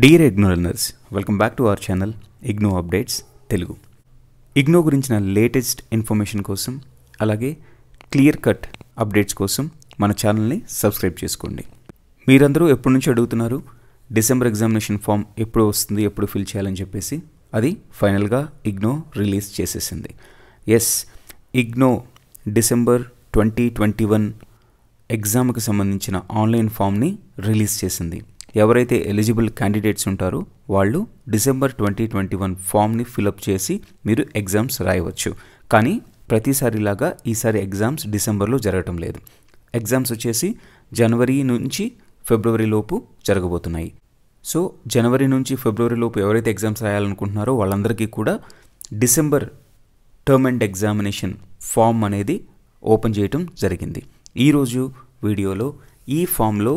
Dear IGNOU learners welcome back to our channel IGNOU updates Telugu IGNOU గురించిన latest information కోసం అలాగే clear cut updates కోసం మన ఛానల్ని సబ్స్క్రైబ్ చేసుకోండి మీరందరూ ఎప్పటి నుంచి అడుగుతున్నారు డిసెంబర్ ఎగ్జామినేషన్ ఫామ్ ఎప్పుడు వస్తుంది ఎప్పుడు ఫిల్ చేయాలని చెప్పేసి అది ఫైనల్గా ఇగ్నో రిలీజ్ చేసేసింది yes IGNOU December twenty twenty one ఎగ్జామ్కి సంబంధించిన ఆన్లైన్ ఫామ్ని రిలీజ్ చేసింది ఎవరైతే ఎలిజిబుల్ క్యాండిడేట్స్ ఉంటారో వాళ్ళు డిసెంబర్ ట్వంటీ ట్వంటీ వన్ ఫామ్ని ఫిలప్ చేసి మీరు ఎగ్జామ్స్ రాయవచ్చు కానీ ప్రతిసారిలాగా ఈసారి ఎగ్జామ్స్ డిసెంబర్లో జరగటం లేదు ఎగ్జామ్స్ వచ్చేసి జనవరి నుంచి ఫిబ్రవరిలోపు జరగబోతున్నాయి సో జనవరి నుంచి ఫిబ్రవరిలోపు ఎవరైతే ఎగ్జామ్స్ రాయాలనుకుంటున్నారో వాళ్ళందరికీ కూడా December term and examination form అనేది ఓపెన్ చేయటం జరిగింది ఈరోజు వీడియోలో ఈ ఫామ్లో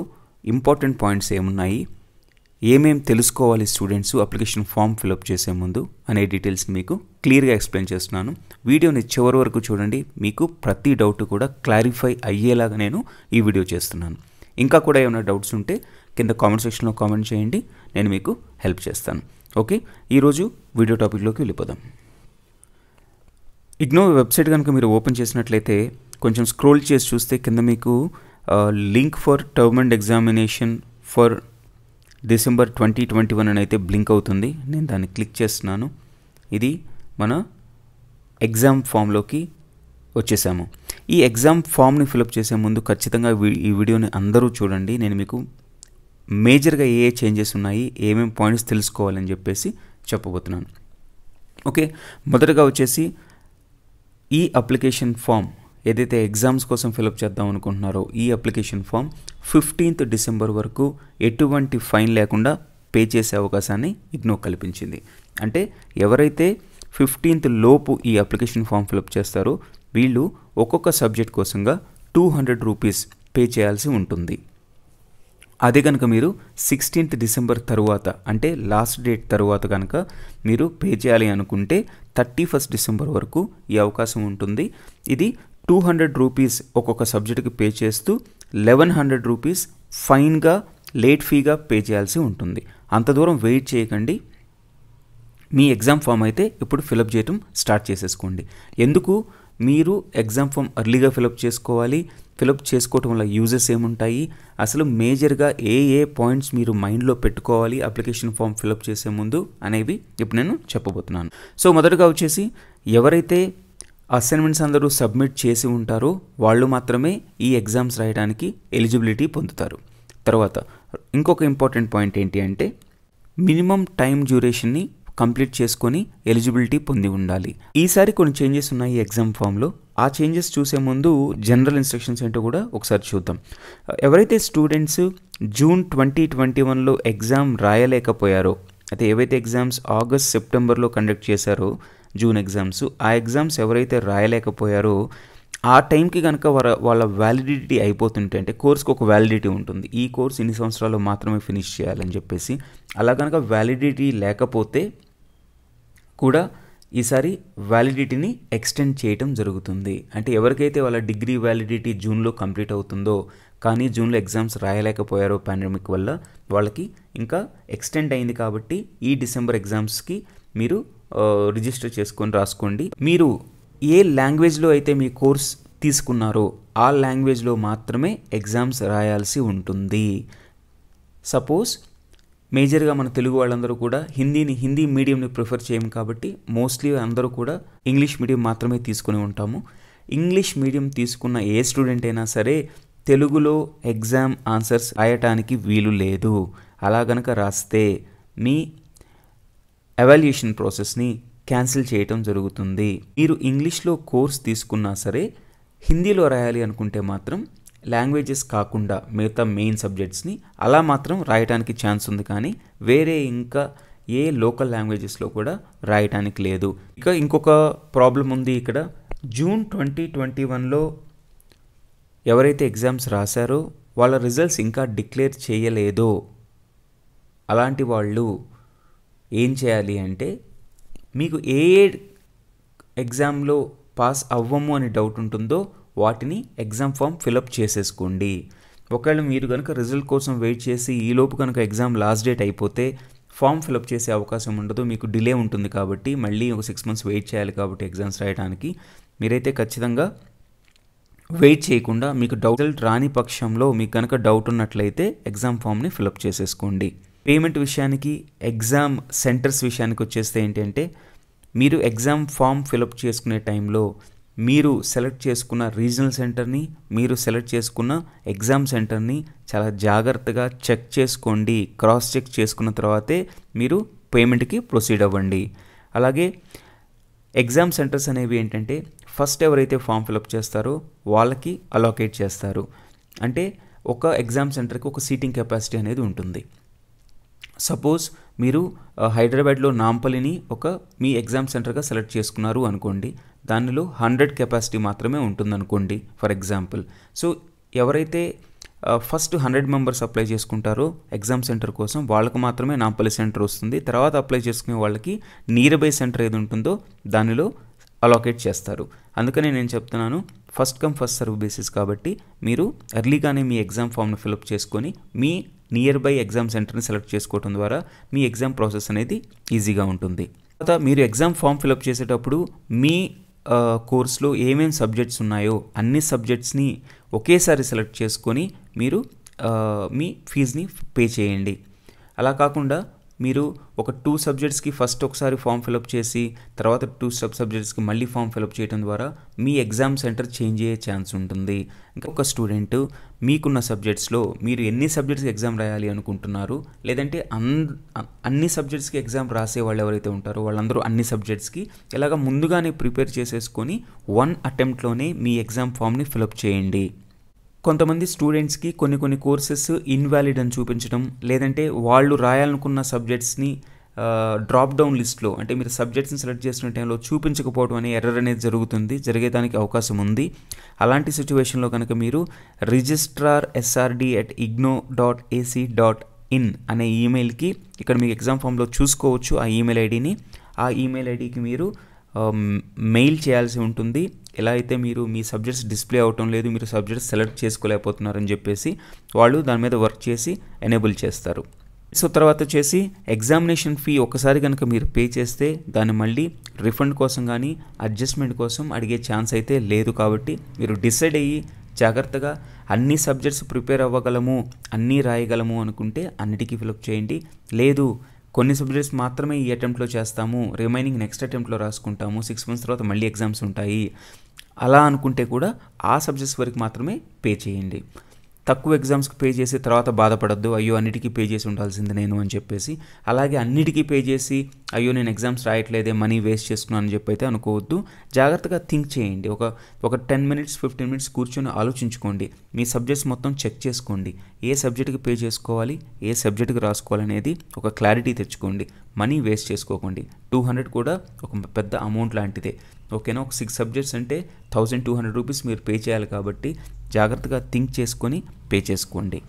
ఇంపార్టెంట్ పాయింట్స్ ఏమున్నాయి ఏమేం తెలుసుకోవాలి స్టూడెంట్స్ అప్లికేషన్ ఫామ్ ఫిలప్ చేసే ముందు అనే డీటెయిల్స్ మీకు క్లియర్గా ఎక్స్ప్లెయిన్ చేస్తున్నాను వీడియోని చివరి వరకు చూడండి మీకు ప్రతి డౌట్ కూడా క్లారిఫై అయ్యేలాగా నేను ఈ వీడియో చేస్తున్నాను ఇంకా కూడా ఏమైనా డౌట్స్ ఉంటే కింద కామెంట్ సెక్షన్లో కామెంట్ చేయండి నేను మీకు హెల్ప్ చేస్తాను ఓకే ఈరోజు వీడియో టాపిక్లోకి వెళ్ళిపోదాం ఇగ్నో వెబ్సైట్ కనుక మీరు ఓపెన్ చేసినట్లయితే కొంచెం స్క్రోల్ చేసి చూస్తే కింద మీకు link for term and examination for December twenty twenty one అని అయితే బ్లింక్ అవుతుంది నేను దాన్ని క్లిక్ చేస్తున్నాను ఇది మన ఎగ్జామ్ ఫామ్లోకి వచ్చేసాము ఈ ఎగ్జామ్ ఫామ్ని ఫిలప్ చేసే ముందు ఖచ్చితంగా ఈ వీడియోని అందరూ చూడండి నేను మీకు మేజర్గా ఏ ఏ చేంజెస్ ఉన్నాయి ఏమేమి పాయింట్స్ తెలుసుకోవాలని చెప్పేసి చెప్పబోతున్నాను ఓకే మొదటగా వచ్చేసి ఈ అప్లికేషన్ ఫామ్ ఏదైతే ఎగ్జామ్స్ కోసం ఫిలప్ చేద్దాం అనుకుంటున్నారో ఈ అప్లికేషన్ ఫామ్ ఫిఫ్టీన్త్ డిసెంబర్ వరకు ఎటువంటి ఫైన్ లేకుండా పే చేసే అవకాశాన్ని ఇగ్నో కల్పించింది అంటే ఎవరైతే ఫిఫ్టీన్త్ లోపు ఈ అప్లికేషన్ ఫామ్ ఫిలప్ చేస్తారో వీళ్ళు ఒక్కొక్క సబ్జెక్ట్ కోసంగా టూ హండ్రెడ్ రూపీస్ పే చేయాల్సి ఉంటుంది అదే కనుక మీరు సిక్స్టీన్త్ డిసెంబర్ తరువాత అంటే లాస్ట్ డేట్ తరువాత కనుక మీరు పే చేయాలి అనుకుంటే థర్టీ ఫస్ట్ డిసెంబర్ వరకు ఈ అవకాశం ఉంటుంది ఇది టూ హండ్రెడ్ రూపీస్ ఒక్కొక్క సబ్జెక్టుకి పే చేస్తూ లెవెన్ హండ్రెడ్ రూపీస్ ఫైన్గా లేట్ ఫీగా పే చేయాల్సి ఉంటుంది అంత దూరం వెయిట్ చేయకండి మీ ఎగ్జామ్ ఫామ్ అయితే ఇప్పుడు ఫిలప్ చేయటం స్టార్ట్ చేసేసుకోండి ఎందుకు మీరు ఎగ్జామ్ ఫామ్ అర్లీగా ఫిలప్ చేసుకోవాలి ఫిలప్ చేసుకోవటం వల్ల యూజెస్ ఏముంటాయి అసలు మేజర్గా ఏ ఏ పాయింట్స్ మీరు మైండ్లో పెట్టుకోవాలి అప్లికేషన్ ఫామ్ ఫిలప్ చేసే ముందు అనేవి ఇప్పుడు నేను చెప్పబోతున్నాను సో మొదటగా వచ్చేసి ఎవరైతే అసైన్మెంట్స్ అందరూ సబ్మిట్ చేసి ఉంటారో వాళ్ళు మాత్రమే ఈ ఎగ్జామ్స్ రాయడానికి ఎలిజిబిలిటీ పొందుతారు తర్వాత ఇంకొక ఇంపార్టెంట్ పాయింట్ ఏంటి అంటే మినిమం టైం డ్యూరేషన్ని కంప్లీట్ చేసుకొని ఎలిజిబిలిటీ పొంది ఉండాలి ఈసారి కొన్ని చేంజెస్ ఉన్నాయి ఎగ్జామ్ ఫామ్లో ఆ చేంజెస్ చూసే ముందు జనరల్ ఇన్స్ట్రక్షన్స్ ఏంటో కూడా ఒకసారి చూద్దాం ఎవరైతే స్టూడెంట్స్ జూన్ ట్వంటీ ట్వంటీ వన్లో ఎగ్జామ్ రాయలేకపోయారో అయితే ఏవైతే ఎగ్జామ్స్ ఆగస్ట్ సెప్టెంబర్లో కండక్ట్ చేశారో జూన్ ఎగ్జామ్స్ ఆ ఎగ్జామ్స్ ఎవరైతే రాయలేకపోయారో ఆ టైంకి కనుక వాళ్ళ వాళ్ళ వ్యాలిడిటీ అయిపోతుంటే అంటే కోర్స్కి ఒక వ్యాలిడిటీ ఉంటుంది ఈ కోర్స్ ఇన్ని సంవత్సరాలు మాత్రమే ఫినిష్ చేయాలని చెప్పేసి అలా కనుక వ్యాలిడిటీ లేకపోతే కూడా ఈసారి వ్యాలిడిటీని ఎక్స్టెండ్ చేయటం జరుగుతుంది అంటే ఎవరికైతే వాళ్ళ డిగ్రీ వ్యాలిడిటీ జూన్లో కంప్లీట్ అవుతుందో కానీ జూన్లో ఎగ్జామ్స్ రాయలేకపోయారో పాండమిక్ వల్ల వాళ్ళకి ఇంకా ఎక్స్టెండ్ అయింది కాబట్టి ఈ డిసెంబర్ ఎగ్జామ్స్కి మీరు రిజిస్టర్ చేసుకొని రాసుకోండి మీరు ఏ లాంగ్వేజ్లో అయితే మీ కోర్స్ తీసుకున్నారో ఆ లాంగ్వేజ్లో మాత్రమే ఎగ్జామ్స్ రాయాల్సి ఉంటుంది సపోజ్ మేజర్గా మన తెలుగు వాళ్ళందరూ కూడా హిందీని హిందీ మీడియంని ప్రిఫర్ చేయము కాబట్టి మోస్ట్లీ అందరూ కూడా ఇంగ్లీష్ మీడియం మాత్రమే తీసుకుని ఉంటాము ఇంగ్లీష్ మీడియం తీసుకున్న ఏ స్టూడెంట్ అయినా సరే తెలుగులో ఎగ్జామ్ ఆన్సర్స్ రాయటానికి వీలు లేదు అలా గనక రాస్తే మీ ఎవాల్యుయేషన్ ప్రాసెస్ని క్యాన్సిల్ చేయటం జరుగుతుంది మీరు ఇంగ్లీష్లో కోర్స్ తీసుకున్నా సరే హిందీలో రాయాలి అనుకుంటే మాత్రం లాంగ్వేజెస్ కాకుండా మిగతా మెయిన్ సబ్జెక్ట్స్ని అలా మాత్రం రాయటానికి ఛాన్స్ ఉంది కానీ వేరే ఇంకా ఏ లోకల్ లాంగ్వేజెస్లో కూడా రాయటానికి లేదు ఇక ఇంకొక ప్రాబ్లం ఉంది ఇక్కడ జూన్ ట్వంటీ ట్వంటీ వన్లో ఎవరైతే ఎగ్జామ్స్ రాశారో వాళ్ళ రిజల్ట్స్ ఇంకా డిక్లేర్ చేయలేదో అలాంటి వాళ్ళు ఏం చేయాలి అంటే మీకు ఏ ఏ ఎగ్జామ్లో పాస్ అవ్వము అని డౌట్ ఉంటుందో వాటిని ఎగ్జామ్ ఫామ్ ఫిలప్ చేసేసుకోండి ఒకవేళ మీరు కనుక రిజల్ట్ కోసం వెయిట్ చేసి ఈలోపు కనుక ఎగ్జామ్ లాస్ట్ డేట్ అయిపోతే ఫామ్ ఫిలప్ చేసే అవకాశం ఉండదు మీకు డిలే ఉంటుంది కాబట్టి మళ్ళీ ఒక సిక్స్ మంత్స్ వెయిట్ చేయాలి కాబట్టి ఎగ్జామ్స్ రాయడానికి మీరైతే ఖచ్చితంగా వెయిట్ చేయకుండా మీకు డౌట్ రాని పక్షంలో మీకు కనుక డౌట్ ఉన్నట్లయితే ఎగ్జామ్ ఫామ్ని ఫిలప్ చేసేసుకోండి పేమెంట్ విషయానికి ఎగ్జామ్ సెంటర్స్ విషయానికి వచ్చేస్తే ఏంటంటే మీరు ఎగ్జామ్ ఫామ్ ఫిలప్ చేసుకునే టైంలో మీరు సెలెక్ట్ చేసుకున్న రీజనల్ సెంటర్ని మీరు సెలెక్ట్ చేసుకున్న ఎగ్జామ్ సెంటర్ని చాలా జాగ్రత్తగా చెక్ చేసుకోండి క్రాస్ చెక్ చేసుకున్న తర్వాతే మీరు పేమెంట్కి ప్రొసీడ్ అవ్వండి అలాగే ఎగ్జామ్ సెంటర్స్ అనేవి ఏంటంటే ఫస్ట్ ఎవరైతే ఫామ్ ఫిలప్ చేస్తారో వాళ్ళకి అలోకేట్ చేస్తారు అంటే ఒక ఎగ్జామ్ సెంటర్కి ఒక సీటింగ్ కెపాసిటీ అనేది ఉంటుంది సపోజ్ మీరు హైదరాబాద్లో నాంపల్లిని ఒక మీ ఎగ్జామ్ సెంటర్గా సెలెక్ట్ చేసుకున్నారు అనుకోండి దానిలో హండ్రెడ్ కెపాసిటీ మాత్రమే ఉంటుందనుకోండి ఫర్ ఎగ్జాంపుల్ సో ఎవరైతే ఫస్ట్ హండ్రెడ్ మెంబర్స్ అప్లై చేసుకుంటారో ఎగ్జామ్ సెంటర్ కోసం వాళ్ళకు మాత్రమే నాంపల్లి సెంటర్ వస్తుంది తర్వాత అప్లై చేసుకునే వాళ్ళకి నియర్ బై సెంటర్ ఏది ఉంటుందో దానిలో అలోకేట్ చేస్తారు అందుకని నేను చెప్తున్నాను first come first serve basis కాబట్టి మీరు ఎర్లీగానే మీ ఎగ్జామ్ ఫామ్ను ఫిలప్ చేసుకొని మీ నియర్ బై ఎగ్జామ్ సెంటర్ని సెలెక్ట్ చేసుకోవడం ద్వారా మీ ఎగ్జామ్ ప్రాసెస్ అనేది ఈజీగా ఉంటుంది తర్వాత మీరు ఎగ్జామ్ ఫామ్ ఫిలప్ చేసేటప్పుడు మీ కోర్సులో ఏమేమి సబ్జెక్ట్స్ ఉన్నాయో అన్ని సబ్జెక్ట్స్ని ఒకేసారి సెలెక్ట్ చేసుకొని మీరు మీ ఫీజుని పే చేయండి అలా కాకుండా మీరు ఒక టూ సబ్జెక్ట్స్కి ఫస్ట్ ఒకసారి ఫామ్ ఫిలప్ చేసి తర్వాత టూ సబ్ సబ్జెక్ట్స్కి మళ్ళీ ఫామ్ ఫిలప్ చేయడం ద్వారా మీ ఎగ్జామ్ సెంటర్ చేంజ్ అయ్యే ఛాన్స్ ఉంటుంది ఒక స్టూడెంట్ మీకున్న సబ్జెక్ట్స్లో మీరు ఎన్ని సబ్జెక్ట్స్కి ఎగ్జామ్ రాయాలి అనుకుంటున్నారు లేదంటే అన్ అన్ని సబ్జెక్ట్స్కి ఎగ్జామ్ రాసే వాళ్ళు ఎవరైతే ఉంటారో వాళ్ళందరూ అన్ని సబ్జెక్ట్స్కి ఇలాగ ముందుగానే ప్రిపేర్ చేసేసుకొని వన్ అటెంప్ట్లోనే మీ ఎగ్జామ్ ఫామ్ని ఫిలప్ చేయండి కొంతమంది స్టూడెంట్స్కి కొన్ని కొన్ని కోర్సెస్ ఇన్వాలిడ్ అని చూపించడం లేదంటే వాళ్ళు రాయాలనుకున్న సబ్జెక్ట్స్ని డ్రాప్ డౌన్ లిస్ట్లో అంటే మీరు సబ్జెక్ట్స్ని సెలెక్ట్ చేసిన టైంలో చూపించకపోవడం అనే ఎర్రర్ అనేది జరుగుతుంది జరిగేదానికి అవకాశం ఉంది అలాంటి సిచ్యువేషన్లో కనుక మీరు registrar SRD at IGNOU dot AC dot in అనే ఈమెయిల్కి ఇక్కడ మీకు ఎగ్జామ్ ఫామ్లో చూసుకోవచ్చు ఆ ఈమెయిల్ ఐడిని ఆ ఈమెయిల్ ఐడికి మీరు మెయిల్ um, చేయాల్సి ఉంటుంది ఎలా అయితే మీరు మీ సబ్జెక్ట్స్ డిస్ప్లే అవటం లేదు మీరు సబ్జెక్ట్స్ సెలెక్ట్ చేసుకోలేకపోతున్నారని చెప్పేసి వాళ్ళు దాని మీద వర్క్ చేసి ఎనేబుల్ చేస్తారు సో తర్వాత వచ్చేసి ఎగ్జామినేషన్ ఫీ ఒకసారి కనుక మీరు పే చేస్తే దాన్ని మళ్ళీ రిఫండ్ కోసం కానీ అడ్జస్ట్మెంట్ కోసం అడిగే ఛాన్స్ అయితే లేదు కాబట్టి మీరు డిసైడ్ అయ్యి జాగ్రత్తగా అన్ని సబ్జెక్ట్స్ ప్రిపేర్ అవ్వగలము అన్నీ రాయగలము అనుకుంటే అన్నిటికీ ఫిలప్ చేయండి లేదు కొన్ని సబ్జెక్ట్స్ మాత్రమే ఈ అటెంప్ట్లో చేస్తాము రిమైనింగ్ నెక్స్ట్ అటెంప్ట్లో రాసుకుంటాము సిక్స్ మంత్స్ తర్వాత మళ్ళీ ఎగ్జామ్స్ ఉంటాయి అలా అనుకుంటే కూడా ఆ సబ్జెక్ట్స్ వరకు మాత్రమే పే చేయండి తక్కువ ఎగ్జామ్స్కి పే చేసి తర్వాత బాధపడద్దు అయ్యో అన్నిటికీ పే చేసి ఉండాల్సింది నేను అని చెప్పేసి అలాగే అన్నిటికీ పే చేసి అయ్యో నేను ఎగ్జామ్స్ రాయట్లేదే మనీ వేస్ట్ చేసుకున్నాను అని చెప్పి అయితే అనుకోవద్దు జాగ్రత్తగా థింక్ చేయండి ఒక ఒక టెన్ మినిట్స్ ఫిఫ్టీన్ మినిట్స్ కూర్చొని ఆలోచించుకోండి మీ సబ్జెక్ట్స్ మొత్తం చెక్ చేసుకోండి ఏ సబ్జెక్ట్కి పే చేసుకోవాలి ఏ సబ్జెక్ట్కి రాసుకోవాలనేది ఒక క్లారిటీ తెచ్చుకోండి మనీ వేస్ట్ చేసుకోకండి టూ హండ్రెడ్ కూడా ఒక పెద్ద అమౌంట్ లాంటిదే ఓకేనా ఒక సిక్స్ సబ్జెక్ట్స్ అంటే థౌజండ్ టూ హండ్రెడ్ రూపీస్ మీరు పే చేయాలి కాబట్టి జాగ్రత్తగా థింక్ చేసుకొని పే చేసుకోండి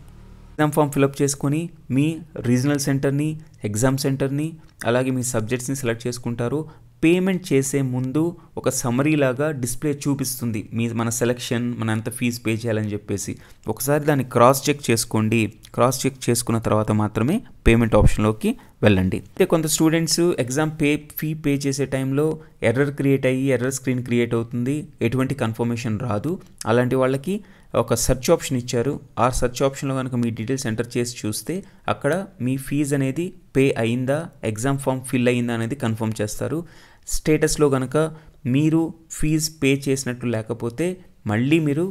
ఎగ్జామ్ ఫామ్ ఫిలప్ చేసుకొని మీ రీజనల్ సెంటర్ని ఎగ్జామ్ సెంటర్ని అలాగే మీ సబ్జెక్ట్స్ని సెలెక్ట్ చేసుకుంటారు పేమెంట్ చేసే ముందు ఒక సమరీ లాగా డిస్ప్లే చూపిస్తుంది మీ మన సెలెక్షన్ మన ఎంత ఫీజు పే చేయాలని చెప్పేసి ఒకసారి దాన్ని క్రాస్ చెక్ చేసుకోండి క్రాస్ చెక్ చేసుకున్న తర్వాత మాత్రమే పేమెంట్ ఆప్షన్లోకి వెళ్ళండి అయితే కొంత students exam pay fee pay చేసే టైంలో ఎర్రర్ క్రియేట్ అయ్యి ఎర్రర్ స్క్రీన్ క్రియేట్ అవుతుంది ఎటువంటి కన్ఫర్మేషన్ రాదు అలాంటి వాళ్ళకి ఒక సెర్చ్ ఆప్షన్ ఇచ్చారు ఆ సెర్చ్ ఆప్షన్లో కనుక మీ డీటెయిల్స్ ఎంటర్ చేసి చూస్తే అక్కడ మీ ఫీజు అనేది పే అయిందా ఎగ్జామ్ ఫామ్ ఫిల్ అయిందా అనేది కన్ఫర్మ్ చేస్తారు స్టేటస్లో కనుక మీరు ఫీజు పే చేసినట్లు లేకపోతే మళ్ళీ మీరు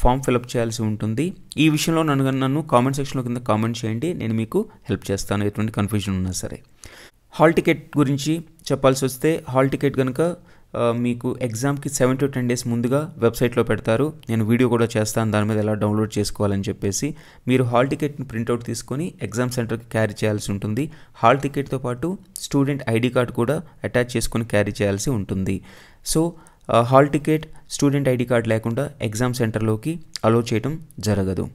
ఫామ్ ఫిలప్ చేయాల్సి ఉంటుంది ఈ విషయంలో నన్ను నన్ను కామెంట్ సెక్షన్లో కింద కామెంట్ చేయండి నేను మీకు హెల్ప్ చేస్తాను ఎటువంటి కన్ఫ్యూజన్ ఉన్నా సరే హాల్ టికెట్ గురించి చెప్పాల్సి వస్తే హాల్ టికెట్ కనుక మీకు ఎగ్జామ్కి సెవెన్ టు టెన్ డేస్ ముందుగా వెబ్సైట్లో పెడతారు నేను వీడియో కూడా చేస్తాను దాని మీద ఎలా డౌన్లోడ్ చేసుకోవాలని చెప్పేసి మీరు హాల్ టికెట్ని ప్రింట్అవుట్ తీసుకొని ఎగ్జామ్ సెంటర్కి క్యారీ చేయాల్సి ఉంటుంది హాల్ టికెట్తో పాటు స్టూడెంట్ ఐడి కార్డ్ కూడా అటాచ్ చేసుకొని క్యారీ చేయాల్సి ఉంటుంది so hall ticket student ID card లేకుండా ఎగ్జామ్ సెంటర్లోకి అలో చేయడం జరగదు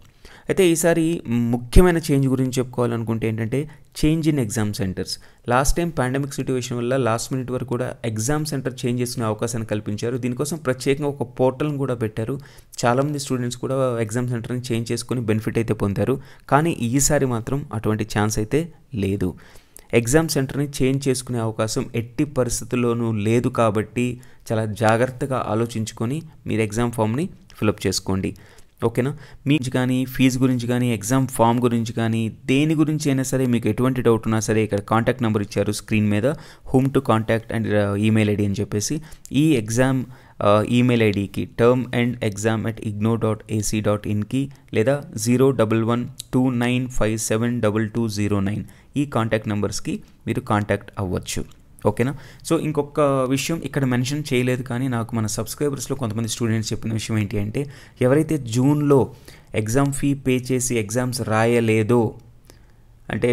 అయితే ఈసారి ముఖ్యమైన చేంజ్ గురించి చెప్పుకోవాలనుకుంటే ఏంటంటే change in exam centres last time pandemic situation వల్ల లాస్ట్ మినిట్ వరకు కూడా ఎగ్జామ్ సెంటర్ చేంజ్ చేసుకునే అవకాశాన్ని కల్పించారు దీనికోసం ప్రత్యేకంగా ఒక పోర్టల్ని కూడా పెట్టారు చాలామంది స్టూడెంట్స్ కూడా ఎగ్జామ్ సెంటర్ని చేంజ్ చేసుకుని బెనిఫిట్ అయితే పొందారు కానీ ఈసారి మాత్రం అటువంటి ఛాన్స్ అయితే లేదు ఎగ్జామ్ సెంటర్ని చేంజ్ చేసుకునే అవకాశం ఎట్టి పరిస్థితుల్లోనూ లేదు కాబట్టి చాలా జాగ్రత్తగా ఆలోచించుకొని మీరు ఎగ్జామ్ ఫామ్ని ఫిలప్ చేసుకోండి ఓకేనా మీకు కానీ ఫీజు గురించి కానీ ఎగ్జామ్ ఫామ్ గురించి కానీ దేని గురించి అయినా సరే మీకు ఎటువంటి డౌట్ ఉన్నా సరే ఇక్కడ కాంటాక్ట్ నెంబర్ ఇచ్చారు స్క్రీన్ మీద home to contact and email ID అని చెప్పేసి ఈ ఎగ్జామ్ ఈమెయిల్ uh, ఐడికి term and exam at IGNOU dot AC dot ఇన్కి లేదా zero double one two nine five seven double two zero nine ఈ కాంటాక్ట్ నెంబర్స్కి మీరు కాంటాక్ట్ అవ్వచ్చు ఓకేనా సో ఇంకొక విషయం ఇక్కడ మెన్షన్ చేయలేదు కానీ నాకు మన సబ్స్క్రైబర్స్లో కొంతమంది స్టూడెంట్స్ చెప్పిన విషయం ఏంటి అంటే ఎవరైతే జూన్లో ఎగ్జామ్ ఫీ పే చేసి ఎగ్జామ్స్ రాయలేదో అంటే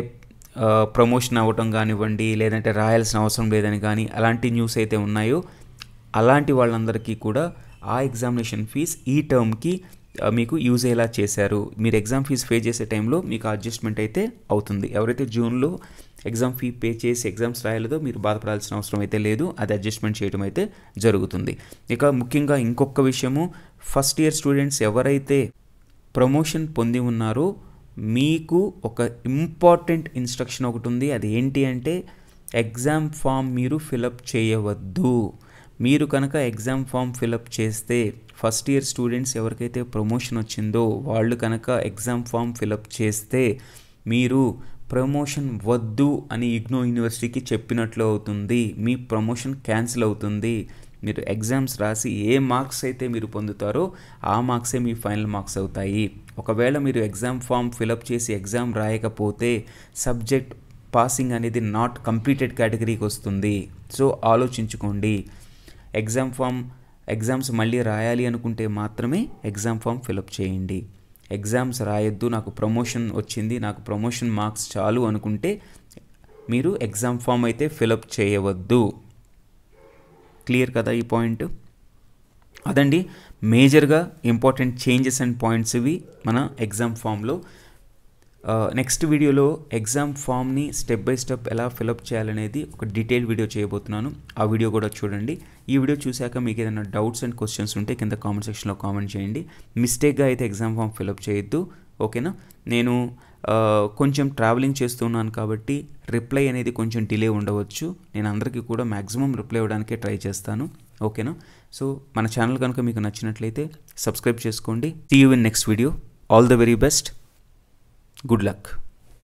ప్రమోషన్ అవ్వటం కానివ్వండి లేదంటే రాయాల్సిన అవసరం లేదని కానీ అలాంటి న్యూస్ అయితే ఉన్నాయో అలాంటి వాళ్ళందరికీ కూడా ఆ ఎగ్జామినేషన్ ఫీజ్ ఈ టర్మ్కి మీకు యూజ్ అయ్యేలా చేశారు మీరు ఎగ్జామ్ ఫీజు పే చేసే టైంలో మీకు అడ్జస్ట్మెంట్ అయితే అవుతుంది ఎవరైతే జూన్లో ఎగ్జామ్ ఫీ పే చేసి ఎగ్జామ్స్ రాయలేదో మీరు బాధపడాల్సిన అవసరం అయితే లేదు అది అడ్జస్ట్మెంట్ చేయడం అయితే జరుగుతుంది ఇక ముఖ్యంగా ఇంకొక విషయము ఫస్ట్ ఇయర్ స్టూడెంట్స్ ఎవరైతే ప్రమోషన్ పొంది ఉన్నారో మీకు ఒక ఇంపార్టెంట్ ఇన్స్ట్రక్షన్ ఒకటి ఉంది అది ఏంటి అంటే ఎగ్జామ్ ఫామ్ మీరు ఫిలప్ చేయవద్దు మీరు కనుక ఎగ్జామ్ ఫామ్ ఫిలప్ చేస్తే ఫస్ట్ ఇయర్ స్టూడెంట్స్ ఎవరికైతే ప్రమోషన్ వచ్చిందో వాళ్ళు కనుక ఎగ్జామ్ ఫామ్ ఫిలప్ చేస్తే మీరు ప్రమోషన్ వద్దు అని ఇగ్నో యూనివర్సిటీకి చెప్పినట్లు అవుతుంది మీ ప్రమోషన్ క్యాన్సిల్ అవుతుంది మీరు ఎగ్జామ్స్ రాసి ఏ మార్క్స్ అయితే మీరు పొందుతారో ఆ మార్క్సే మీ ఫైనల్ మార్క్స్ అవుతాయి ఒకవేళ మీరు ఎగ్జామ్ ఫామ్ ఫిలప్ చేసి ఎగ్జామ్ రాయకపోతే సబ్జెక్ట్ పాసింగ్ అనేది నాట్ కంప్లీటెడ్ కేటగిరీకి వస్తుంది సో ఆలోచించుకోండి ఎగ్జామ్ ఫామ్ ఎగ్జామ్స్ మళ్ళీ రాయాలి అనుకుంటే మాత్రమే ఎగ్జామ్ ఫామ్ ఫిలప్ చేయండి ఎగ్జామ్స్ రాయొద్దు నాకు ప్రమోషన్ వచ్చింది నాకు ప్రమోషన్ మార్క్స్ చాలు అనుకుంటే మీరు ఎగ్జామ్ ఫామ్ అయితే ఫిలప్ చేయవద్దు క్లియర్ కదా ఈ పాయింట్ అదండి మేజర్గా ఇంపార్టెంట్ చేంజెస్ అండ్ పాయింట్స్ ఇవి మన ఎగ్జామ్ ఫామ్లో నెక్స్ట్ వీడియోలో ఎగ్జామ్ ఫామ్ని స్టెప్ బై స్టెప్ ఎలా ఫిలప్ చేయాలనేది ఒక డీటెయిల్ వీడియో చేయబోతున్నాను ఆ వీడియో కూడా చూడండి ఈ వీడియో చూశాక మీకు ఏదైనా డౌట్స్ అండ్ క్వశ్చన్స్ ఉంటే కింద కామెంట్ సెక్షన్లో కామెంట్ చేయండి మిస్టేక్గా అయితే ఎగ్జామ్ ఫామ్ ఫిలప్ చేయొద్దు ఓకేనా నేను కొంచెం ట్రావెలింగ్ చేస్తున్నాను కాబట్టి రిప్లై అనేది కొంచెం డిలే ఉండవచ్చు నేను అందరికీ కూడా మ్యాక్సిమం రిప్లై ఇవ్వడానికే ట్రై చేస్తాను ఓకేనా సో మన ఛానల్ కనుక మీకు నచ్చినట్లయితే సబ్స్క్రైబ్ చేసుకోండి see you in next video all the very best Good luck.